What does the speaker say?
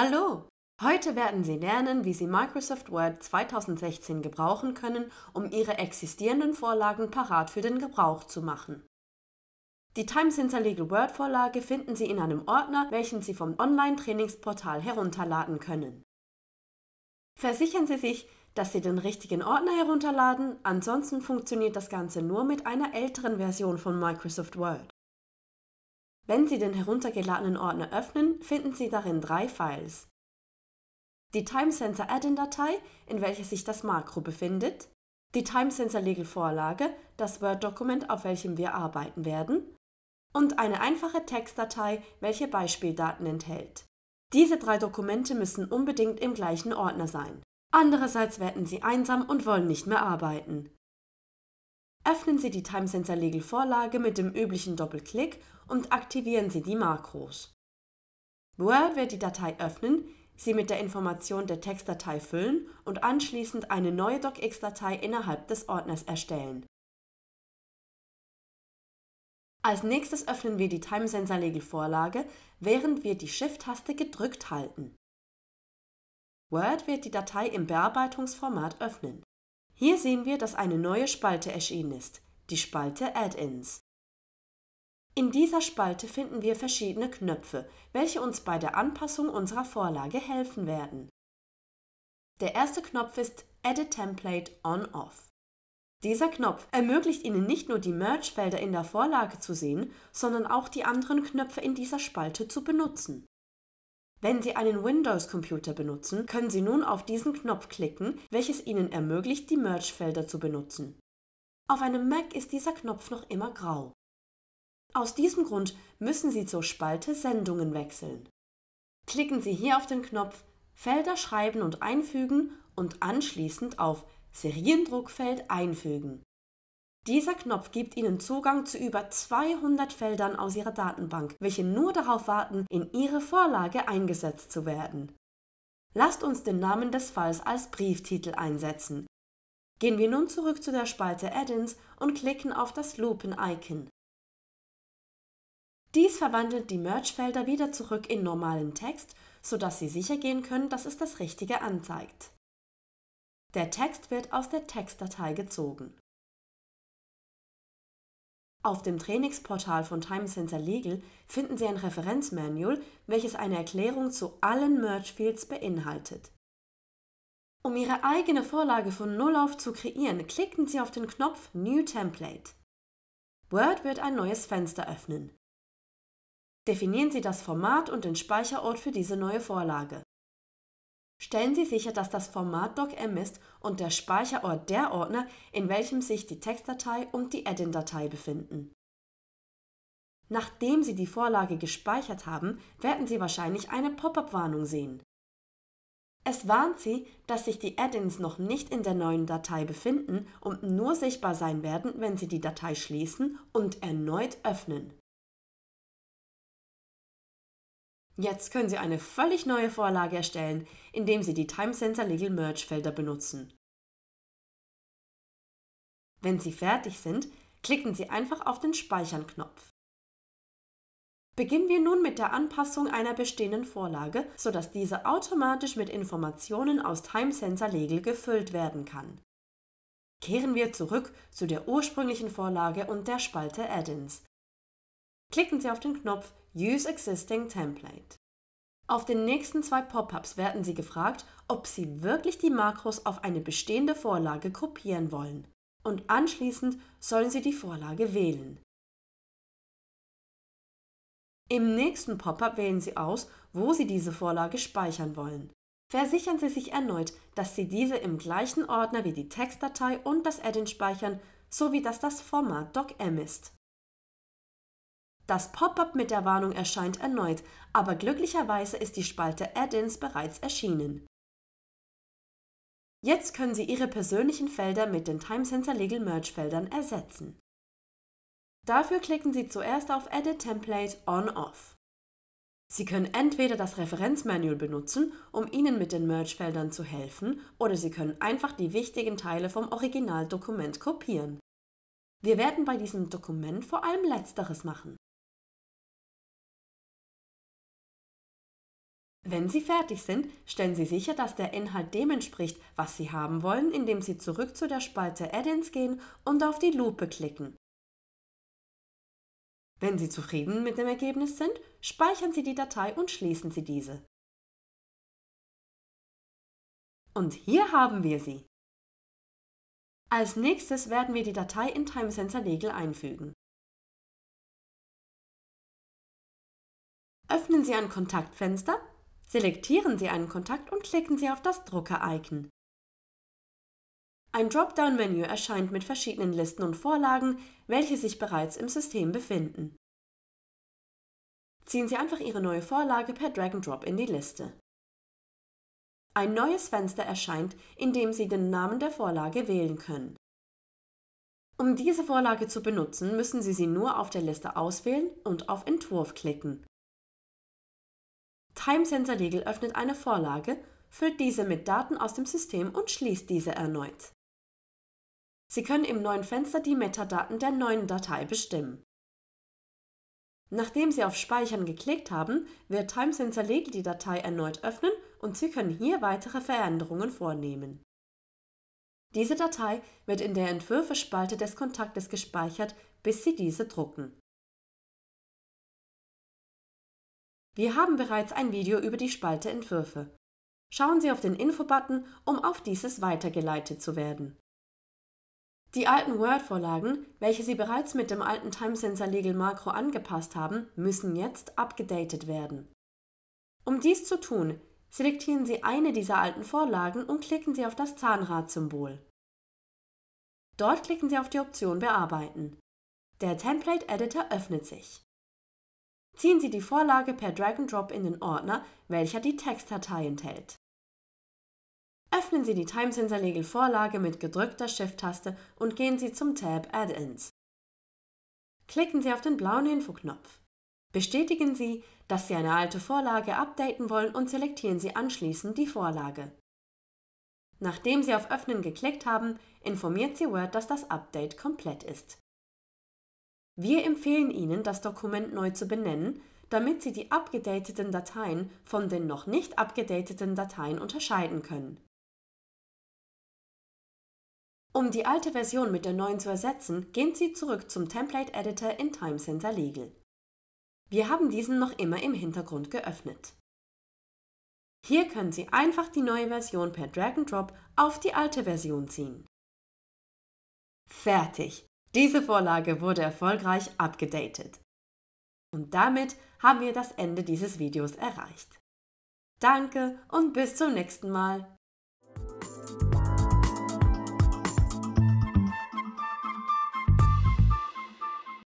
Hallo! Heute werden Sie lernen, wie Sie Microsoft Word 2016 gebrauchen können, um Ihre existierenden Vorlagen parat für den Gebrauch zu machen. Die Times Legal Word Vorlage finden Sie in einem Ordner, welchen Sie vom Online-Trainingsportal herunterladen können. Versichern Sie sich, dass Sie den richtigen Ordner herunterladen, ansonsten funktioniert das Ganze nur mit einer älteren Version von Microsoft Word. Wenn Sie den heruntergeladenen Ordner öffnen, finden Sie darin drei Files. Die TimeSensor Add-in-Datei, in welcher sich das Makro befindet, die TimeSensor Legal Vorlage, das Word-Dokument, auf welchem wir arbeiten werden, und eine einfache Textdatei, welche Beispieldaten enthält. Diese drei Dokumente müssen unbedingt im gleichen Ordner sein. Andererseits werden Sie einsam und wollen nicht mehr arbeiten. Öffnen Sie die Time Sensor Legal Vorlage mit dem üblichen Doppelklick und aktivieren Sie die Makros. Word wird die Datei öffnen, sie mit der Information der Textdatei füllen und anschließend eine neue DocX-Datei innerhalb des Ordners erstellen. Als nächstes öffnen wir die Time Sensor Legal Vorlage, während wir die Shift-Taste gedrückt halten. Word wird die Datei im Bearbeitungsformat öffnen. Hier sehen wir, dass eine neue Spalte erschienen ist, die Spalte Add-ins. In dieser Spalte finden wir verschiedene Knöpfe, welche uns bei der Anpassung unserer Vorlage helfen werden. Der erste Knopf ist Edit Template On-Off. Dieser Knopf ermöglicht Ihnen nicht nur die Merge-Felder in der Vorlage zu sehen, sondern auch die anderen Knöpfe in dieser Spalte zu benutzen wenn Sie einen Windows-Computer benutzen, können Sie nun auf diesen Knopf klicken, welches Ihnen ermöglicht, die Merge-Felder zu benutzen. Auf einem Mac ist dieser Knopf noch immer grau. Aus diesem Grund müssen Sie zur Spalte Sendungen wechseln. Klicken Sie hier auf den Knopf Felder schreiben und einfügen und anschließend auf Seriendruckfeld einfügen. Dieser Knopf gibt Ihnen Zugang zu über 200 Feldern aus Ihrer Datenbank, welche nur darauf warten, in Ihre Vorlage eingesetzt zu werden. Lasst uns den Namen des Falls als Brieftitel einsetzen. Gehen wir nun zurück zu der Spalte Add-ins und klicken auf das Lupen-Icon. Dies verwandelt die Merge-Felder wieder zurück in normalen Text, sodass Sie sicher gehen können, dass es das Richtige anzeigt. Der Text wird aus der Textdatei gezogen. Auf dem Trainingsportal von Time Sensor Legal finden Sie ein Referenzmanual, welches eine Erklärung zu allen Merge Fields beinhaltet. Um Ihre eigene Vorlage von Null auf zu kreieren, klicken Sie auf den Knopf New Template. Word wird ein neues Fenster öffnen. Definieren Sie das Format und den Speicherort für diese neue Vorlage. Stellen Sie sicher, dass das Format DocM ist und der Speicherort der Ordner, in welchem sich die Textdatei und die add in datei befinden. Nachdem Sie die Vorlage gespeichert haben, werden Sie wahrscheinlich eine Pop-up-Warnung sehen. Es warnt Sie, dass sich die Add-ins noch nicht in der neuen Datei befinden und nur sichtbar sein werden, wenn Sie die Datei schließen und erneut öffnen. Jetzt können Sie eine völlig neue Vorlage erstellen, indem Sie die TimeSensor Legal Merge Felder benutzen. Wenn Sie fertig sind, klicken Sie einfach auf den Speichern-Knopf. Beginnen wir nun mit der Anpassung einer bestehenden Vorlage, sodass diese automatisch mit Informationen aus TimeSensor Legal gefüllt werden kann. Kehren wir zurück zu der ursprünglichen Vorlage und der Spalte Add-ins klicken Sie auf den Knopf Use Existing Template. Auf den nächsten zwei Pop-ups werden Sie gefragt, ob Sie wirklich die Makros auf eine bestehende Vorlage kopieren wollen. Und anschließend sollen Sie die Vorlage wählen. Im nächsten Pop-up wählen Sie aus, wo Sie diese Vorlage speichern wollen. Versichern Sie sich erneut, dass Sie diese im gleichen Ordner wie die Textdatei und das Add-in speichern, sowie dass das Format DocM ist. Das Pop-up mit der Warnung erscheint erneut, aber glücklicherweise ist die Spalte Add-ins bereits erschienen. Jetzt können Sie Ihre persönlichen Felder mit den Time Sensor Legal Merge Feldern ersetzen. Dafür klicken Sie zuerst auf Edit Template On-Off. Sie können entweder das Referenzmanual benutzen, um Ihnen mit den Merge-Feldern zu helfen, oder Sie können einfach die wichtigen Teile vom Originaldokument kopieren. Wir werden bei diesem Dokument vor allem Letzteres machen. Wenn Sie fertig sind, stellen Sie sicher, dass der Inhalt dem entspricht, was Sie haben wollen, indem Sie zurück zu der Spalte Add-ins gehen und auf die Lupe klicken. Wenn Sie zufrieden mit dem Ergebnis sind, speichern Sie die Datei und schließen Sie diese. Und hier haben wir sie. Als nächstes werden wir die Datei in TimeSensor Legal einfügen. Öffnen Sie ein Kontaktfenster Selektieren Sie einen Kontakt und klicken Sie auf das Drucker-Icon. Ein Dropdown-Menü erscheint mit verschiedenen Listen und Vorlagen, welche sich bereits im System befinden. Ziehen Sie einfach Ihre neue Vorlage per Drag and Drop in die Liste. Ein neues Fenster erscheint, in dem Sie den Namen der Vorlage wählen können. Um diese Vorlage zu benutzen, müssen Sie sie nur auf der Liste auswählen und auf Entwurf klicken. Time-Sensor-Regel öffnet eine Vorlage, füllt diese mit Daten aus dem System und schließt diese erneut. Sie können im neuen Fenster die Metadaten der neuen Datei bestimmen. Nachdem Sie auf Speichern geklickt haben, wird TimeSensor Legal die Datei erneut öffnen und Sie können hier weitere Veränderungen vornehmen. Diese Datei wird in der Entwürfe-Spalte des Kontaktes gespeichert, bis Sie diese drucken. Wir haben bereits ein Video über die Spalte Entwürfe. Schauen Sie auf den Infobutton, um auf dieses weitergeleitet zu werden. Die alten Word-Vorlagen, welche Sie bereits mit dem alten time sensor Legal Makro angepasst haben, müssen jetzt abgedatet werden. Um dies zu tun, selektieren Sie eine dieser alten Vorlagen und klicken Sie auf das Zahnrad-Symbol. Dort klicken Sie auf die Option Bearbeiten. Der Template Editor öffnet sich. Ziehen Sie die Vorlage per Drag and Drop in den Ordner, welcher die Textdatei enthält. Öffnen Sie die Timesenser-Legel Vorlage mit gedrückter Shift-Taste und gehen Sie zum Tab Add-ins. Klicken Sie auf den blauen Infoknopf. Bestätigen Sie, dass Sie eine alte Vorlage updaten wollen und selektieren Sie anschließend die Vorlage. Nachdem Sie auf Öffnen geklickt haben, informiert Sie Word, dass das Update komplett ist. Wir empfehlen Ihnen, das Dokument neu zu benennen, damit Sie die abgedateten Dateien von den noch nicht abgedateten Dateien unterscheiden können. Um die alte Version mit der neuen zu ersetzen, gehen Sie zurück zum Template Editor in Time Center Legal. Wir haben diesen noch immer im Hintergrund geöffnet. Hier können Sie einfach die neue Version per Drag and Drop auf die alte Version ziehen. Fertig! Diese Vorlage wurde erfolgreich abgedatet. Und damit haben wir das Ende dieses Videos erreicht. Danke und bis zum nächsten Mal.